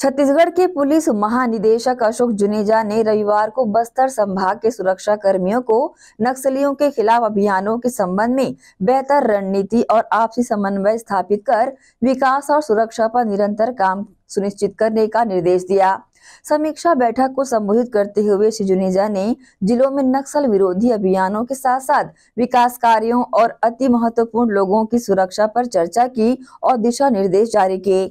छत्तीसगढ़ के पुलिस महानिदेशक अशोक जुनेजा ने रविवार को बस्तर संभाग के सुरक्षा कर्मियों को नक्सलियों के खिलाफ अभियानों के संबंध में बेहतर रणनीति और आपसी समन्वय स्थापित कर विकास और सुरक्षा पर निरंतर काम सुनिश्चित करने का निर्देश दिया समीक्षा बैठक को संबोधित करते हुए श्री जुनेजा ने जिलों में नक्सल विरोधी अभियानों के साथ साथ विकास कार्यों और अति महत्वपूर्ण लोगों की सुरक्षा पर चर्चा की और दिशा निर्देश जारी किए